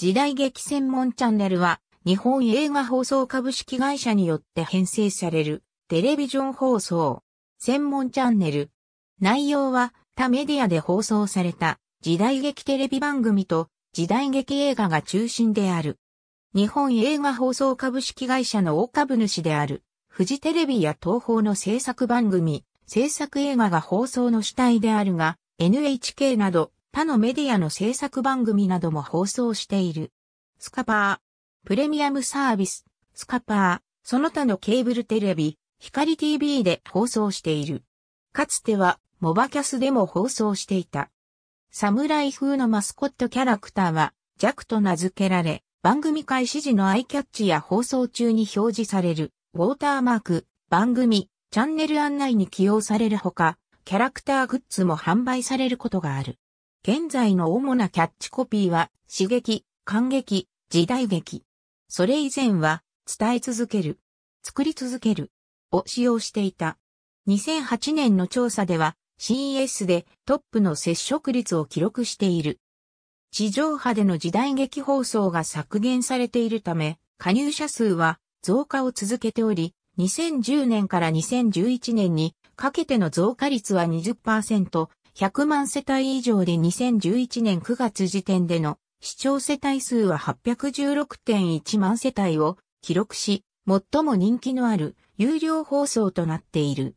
時代劇専門チャンネルは、日本映画放送株式会社によって編成される、テレビジョン放送、専門チャンネル。内容は、他メディアで放送された、時代劇テレビ番組と、時代劇映画が中心である。日本映画放送株式会社の大株主である、フジテレビや東宝の制作番組、制作映画が放送の主体であるが、NHK など他のメディアの制作番組なども放送している。スカパー、プレミアムサービス、スカパー、その他のケーブルテレビ、光 TV で放送している。かつては、モバキャスでも放送していた。侍風のマスコットキャラクターは、ジャクと名付けられ、番組開始時のアイキャッチや放送中に表示される、ウォーターマーク、番組、チャンネル案内に起用されるほか、キャラクターグッズも販売されることがある。現在の主なキャッチコピーは、刺激、感激、時代劇。それ以前は、伝え続ける、作り続ける、を使用していた。2008年の調査では、CES でトップの接触率を記録している。地上波での時代劇放送が削減されているため、加入者数は増加を続けており、2010年から2011年にかけての増加率は20%、100万世帯以上で2011年9月時点での視聴世帯数は816.1万世帯を記録し、最も人気のある有料放送となっている。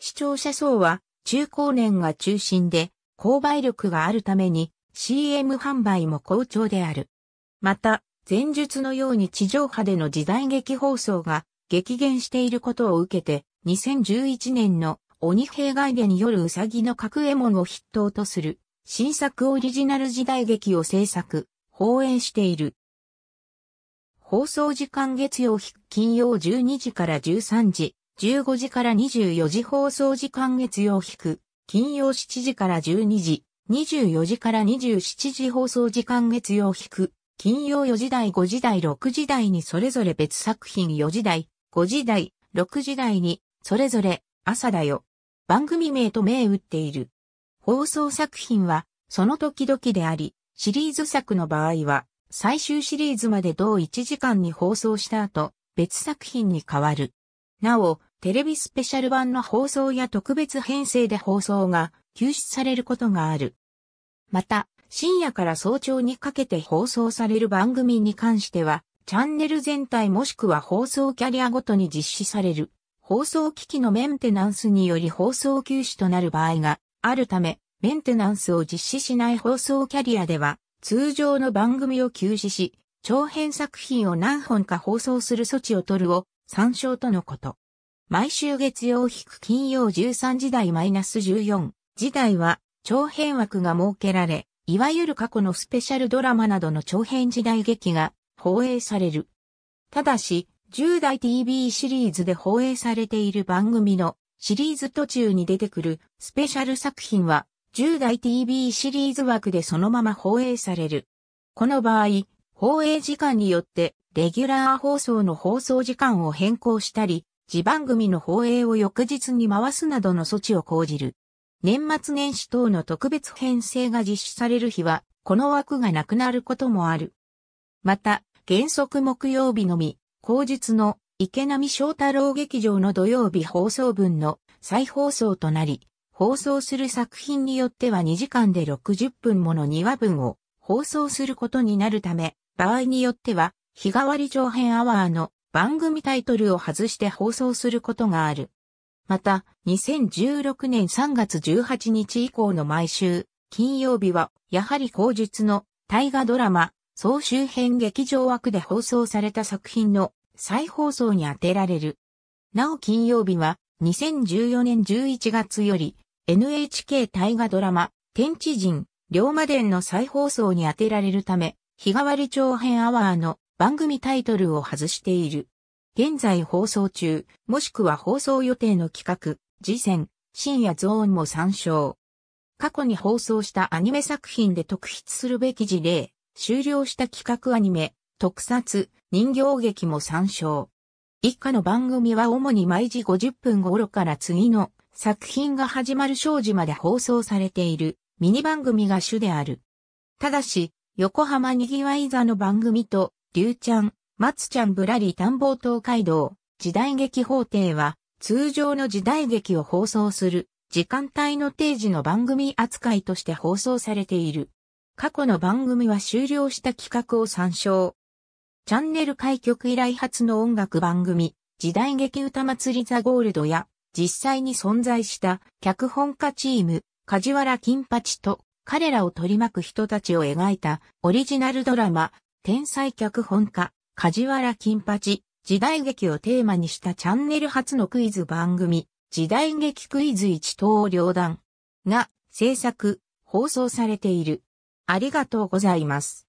視聴者層は中高年が中心で購買力があるために CM 販売も好調である。また、前述のように地上波での時代劇放送が激減していることを受けて、2011年の鬼平外伝によるうさぎの角右衛門を筆頭とする、新作オリジナル時代劇を制作、放映している。放送時間月曜日、金曜12時から13時、15時から24時放送時間月曜日、金曜7時から12時、24時から27時放送時間月曜日、金曜4時台5時台6時台にそれぞれ別作品4時台、5時台、6時台に、それぞれ、朝だよ。番組名と銘打っている。放送作品は、その時々であり、シリーズ作の場合は、最終シリーズまで同1時間に放送した後、別作品に変わる。なお、テレビスペシャル版の放送や特別編成で放送が休止されることがある。また、深夜から早朝にかけて放送される番組に関しては、チャンネル全体もしくは放送キャリアごとに実施される放送機器のメンテナンスにより放送休止となる場合があるため、メンテナンスを実施しない放送キャリアでは、通常の番組を休止し、長編作品を何本か放送する措置を取るを参照とのこと。毎週月曜引く金曜13時台 -14 時台は長編枠が設けられ、いわゆる過去のスペシャルドラマなどの長編時代劇が放映される。ただし、10代 TV シリーズで放映されている番組のシリーズ途中に出てくるスペシャル作品は10代 TV シリーズ枠でそのまま放映される。この場合、放映時間によってレギュラー放送の放送時間を変更したり、自番組の放映を翌日に回すなどの措置を講じる。年末年始等の特別編成が実施される日は、この枠がなくなることもある。また、原則木曜日のみ、後日の池波翔太郎劇場の土曜日放送分の再放送となり、放送する作品によっては2時間で60分もの2話分を放送することになるため、場合によっては日替わり長編アワーの番組タイトルを外して放送することがある。また、2016年3月18日以降の毎週、金曜日は、やはり後日の大河ドラマ、総集編劇場枠で放送された作品の再放送に当てられる。なお金曜日は2014年11月より NHK 大河ドラマ天地人龍馬伝の再放送に当てられるため日替わり長編アワーの番組タイトルを外している。現在放送中、もしくは放送予定の企画、次戦、深夜ゾーンも参照。過去に放送したアニメ作品で特筆するべき事例、終了した企画アニメ、特撮、人形劇も参照。一家の番組は主に毎時50分頃から次の作品が始まる正時まで放送されているミニ番組が主である。ただし、横浜にぎわい座の番組と、りゅうちゃん、松ちゃんぶらり探訪東海道、時代劇法廷は、通常の時代劇を放送する、時間帯の定時の番組扱いとして放送されている。過去の番組は終了した企画を参照。チャンネル開局以来初の音楽番組、時代劇歌祭りザ・ゴールドや、実際に存在した脚本家チーム、梶原金八と彼らを取り巻く人たちを描いたオリジナルドラマ、天才脚本家、梶原金八、時代劇をテーマにしたチャンネル初のクイズ番組、時代劇クイズ一等両断が制作、放送されている。ありがとうございます。